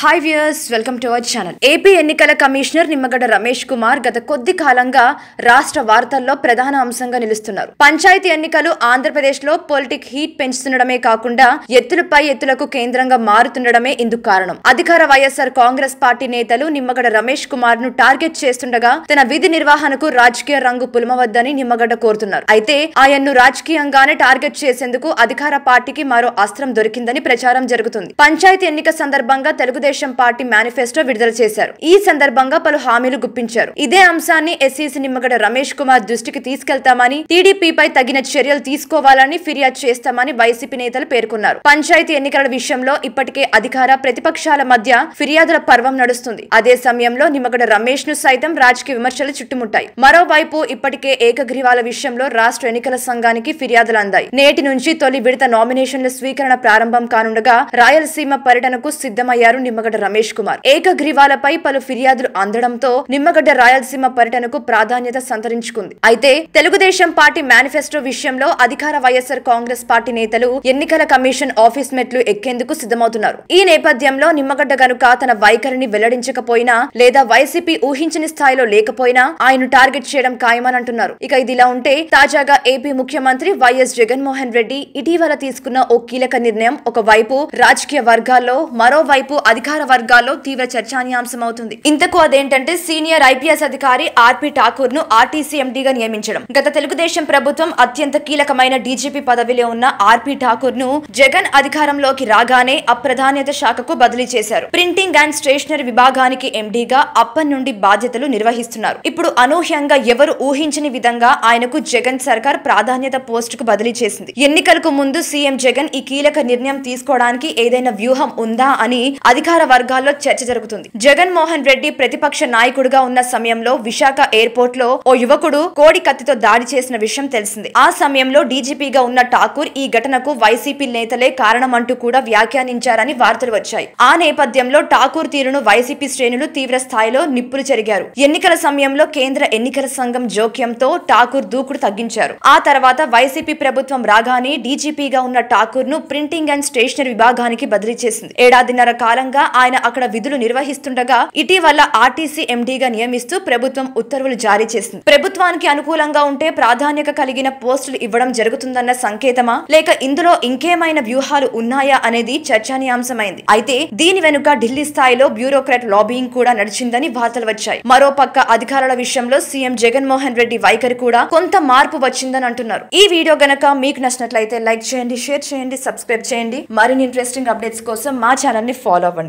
hi viewers welcome to our channel AP ఎన్నికల commissioner Nimmagadda Ramesh Kumar గత కొద్ది కాలంగా రాష్ట్ర వార్తల్లో ప్రధాన అంశంగా నిలుస్తున్నారు పంచాయతీ ఎన్నికలు ఆంధ్రప్రదేశ్ లో పొలిటిక్ హీట్ పెంచుతుండడమే కాకుండా ఎత్తులపై ఎత్తులకు కేంద్రంగా మారుతుండడమే ఇందుకు కారణం అధికార వైఎస్ఆర్ కాంగ్రెస్ పార్టీ నేతలు నిమ్మగడ్డ రమేష్ కుమార్ ను టార్గెట్ చేస్తుండగా తన విధి నిర్వహణకు రాజకీయ రంగు పులమవద్దని నిమ్మగడ్డ కోరుతున్నారు అయితే ఆయన్ను రాజకీయంగానే టార్గెట్ చేసేందుకు అధికార పార్టీకి మరో అస్త్రం దొరికిందని ప్రచారం జరుగుతుంది పంచాయతీ ఎన్నిక సందర్భంగా తెలుగుదేశం తెలుగుదేశం పార్టీ మేనిఫెస్టో విడుదల చేశారు ఈ సందర్భంగా పలు హామీలు గుప్పించారు ఇదే అంశాన్ని ఎస్సీసీ నిమ్మగడ రమేష్ కుమార్ దృష్టికి తీసుకెళ్తామని టీడీపీపై తగిన చర్యలు తీసుకోవాలని ఫిర్యాదు చేస్తామని వైసీపీ నేతలు పేర్కొన్నారు పంచాయతీ ఎన్నికల విషయంలో ఇప్పటికే అధికార ప్రతిపక్షాల మధ్య ఫిర్యాదుల పర్వం నడుస్తుంది అదే సమయంలో నిమ్మగడ రమేష్ ను సైతం రాజకీయ విమర్శలు చుట్టుముట్టాయి మరోవైపు ఇప్పటికే ఏకగ్రీవాల విషయంలో రాష్ట్ర ఎన్నికల సంఘానికి ఫిర్యాదులు అందాయి నేటి నుంచి తొలి విడత నామినేషన్ల స్వీకరణ ప్రారంభం కానుండగా రాయలసీమ పర్యటనకు సిద్ధమయ్యారు నిమ్మ నిమ్మగడ్డ రమేష్ కుమార్ ఏకగ్రీవాలపై పలు ఫిర్యాదులు అందడంతో నిమ్మగడ్డ రాయలసీమ పర్యటనకు ప్రాధాన్యత సంతరించుకుంది అయితే తెలుగుదేశం పార్టీ మేనిఫెస్టో విషయంలో అధికార వైఎస్ఆర్ కాంగ్రెస్ పార్టీ నేతలు ఎన్నికల కమిషన్ ఆఫీస్ మెట్లు ఎక్కేందుకు సిద్ధమవుతున్నారు ఈ నేపథ్యంలో నిమ్మగడ్డ గనుక తన వైఖరిని వెల్లడించకపోయినా లేదా వైసీపీ ఊహించని స్థాయిలో లేకపోయినా ఆయన టార్గెట్ చేయడం ఖాయమని అంటున్నారు ఇక ఇదిలా ఉంటే తాజాగా ఏపీ ముఖ్యమంత్రి వైఎస్ జగన్మోహన్ రెడ్డి ఇటీవల తీసుకున్న ఓ కీలక నిర్ణయం ఒకవైపు రాజకీయ వర్గాల్లో మరోవైపు అధిక అధికార వర్గాల్లో తీవ్ర చర్చానీయాంశమవుతుంది ఇంతకు అదేంటంటే సీనియర్ ఐపీఎస్ అధికారి ఆర్పి ఠాకూర్ ను ఆర్టీసీఎండీగా నియమించడం గత తెలుగుదేశం ప్రభుత్వం అత్యంత కీలకమైన డీజీపీ పదవిలో ఉన్న ఆర్పి ఠాకూర్ ను జగన్ అధికారంలోకి రాగానే అప్రధాన్యత శాఖకు బదిలీ చేశారు ప్రింటింగ్ అండ్ స్టేషనరీ విభాగానికి ఎండీగా అప్పటి నుండి బాధ్యతలు నిర్వహిస్తున్నారు ఇప్పుడు అనూహ్యంగా ఎవరు ఊహించని విధంగా ఆయనకు జగన్ సర్కార్ ప్రాధాన్యత పోస్టుకు బదిలీ చేసింది ఎన్నికలకు ముందు సీఎం జగన్ ఈ కీలక నిర్ణయం తీసుకోవడానికి ఏదైనా వ్యూహం ఉందా అని అధికార అధికార వర్గాల్లో చర్చ జరుగుతుంది జగన్మోహన్ రెడ్డి ప్రతిపక్ష నాయకుడిగా ఉన్న సమయంలో విశాఖ ఎయిర్పోర్ట్ లో ఓ యువకుడు కోడి కత్తితో దాడి చేసిన విషయం తెలిసింది ఆ సమయంలో డీజీపీగా ఉన్న ఠాకూర్ ఈ ఘటనకు వైసీపీ నేతలే కారణమంటూ కూడా వ్యాఖ్యానించారని వార్తలు వచ్చాయి ఆ నేపథ్యంలో ఠాకూర్ తీరును వైసీపీ శ్రేణులు తీవ్ర స్థాయిలో నిప్పులు జరిగారు ఎన్నికల సమయంలో కేంద్ర ఎన్నికల సంఘం జోక్యంతో ఠాకూర్ దూకుడు తగ్గించారు ఆ తర్వాత వైసీపీ ప్రభుత్వం రాగానే డీజీపీగా ఉన్న ఠాకూర్ ను ప్రింటింగ్ అండ్ స్టేషనరీ విభాగానికి బదిలీ చేసింది ఏడాదిన్నర కాలంగా ఆయన అక్కడ విధులు నిర్వహిస్తుండగా ఇటీవల ఆర్టీసీ ఎండీగా నియమిస్తూ ప్రభుత్వం ఉత్తర్వులు జారీ చేసింది ప్రభుత్వానికి అనుకూలంగా ఉంటే ప్రాధాన్యత కలిగిన పోస్టులు ఇవ్వడం జరుగుతుందన్న సంకేతమా లేక ఇందులో ఇంకేమైనా వ్యూహాలు ఉన్నాయా అనేది చర్చనీయాంశమైంది అయితే దీని వెనుక ఢిల్లీ స్థాయిలో బ్యూరోక్రాట్ లాబింగ్ కూడా నడిచిందని వార్తలు వచ్చాయి మరోపక్క అధికారుల విషయంలో సీఎం జగన్మోహన్ రెడ్డి వైఖరి కూడా కొంత మార్పు వచ్చిందని అంటున్నారు ఈ వీడియో గనక మీకు నచ్చినట్లయితే లైక్ చేయండి షేర్ చేయండి సబ్స్క్రైబ్ చేయండి మరిన్ని ఇంట్రెస్టింగ్ అప్డేట్స్ కోసం మా ని ఫాలో అవ్వండి